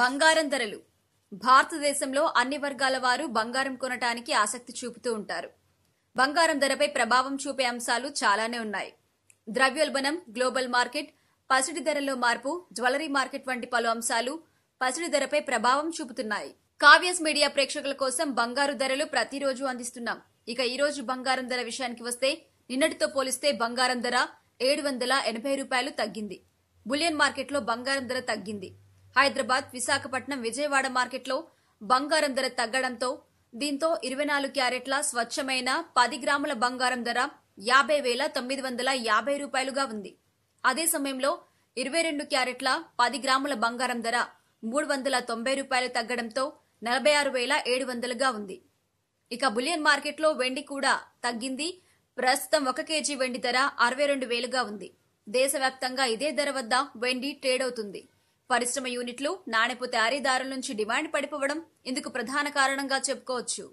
బంగారం ధరలు భారతదేశంలో అన్ని వర్గాల వారు బంగారం కొనటానికి ఆసక్తి చూపుతూ ఉంటారు బంగారం ధరపై ప్రభావం చూపే అంశాలు చాలానే ఉన్నాయి ద్రవ్యోల్బణం గ్లోబల్ మార్కెట్ పసిడి ధరల్లో మార్పు జ్యువెలరీ మార్కెట్ వంటి పలు అంశాలు పసిడి ధరపై ప్రభావం చూపుతున్నాయి కావ్యస్ మీడియా ప్రేక్షకుల కోసం బంగారు ధరలు ప్రతిరోజు అందిస్తున్నాం ఇక ఈ రోజు బంగారం ధర విషయానికి వస్తే నిన్నటితో పోలిస్తే బంగారం ధర ఏడు వందల ఎనభై రూపాయలు తగ్గింది బులియన్ మార్కెట్లో బంగారం ధర తగ్గింది హైదరాబాద్ విశాఖపట్నం విజయవాడ మార్కెట్లో బంగారం ధర తగ్గడంతో దీంతో ఇరవై నాలుగు క్యారెట్ల స్వచ్ఛమైన పది గ్రాముల బంగారం ధర యాభై వేల తొమ్మిది వందల యాభై రూపాయలుగా ఉంది అదే సమయంలో ఇరవై రెండు క్యారెట్ల పది గ్రాముల బంగారం ధర మూడు వందల తొంభై రూపాయలు తగ్గడంతో నలభై ఆరు వేల ఏడు వందలుగా ఉంది ఇక బులియన్ మార్కెట్లో వెండి కూడా తగ్గింది ప్రస్తుతం ఒక కేజీ వెండి ధర అరవై రెండు వేలుగా ఉంది దేశవ్యాప్తంగా ఇదే ధర వద్ద వెండి ట్రేడ్ అవుతుంది పరిశ్రమ యూనిట్లు నాణ్యపు తయారీదారుల నుంచి డిమాండ్ పడిపోవడం ఇందుకు ప్రధాన కారణంగా చెప్పుకోవచ్చు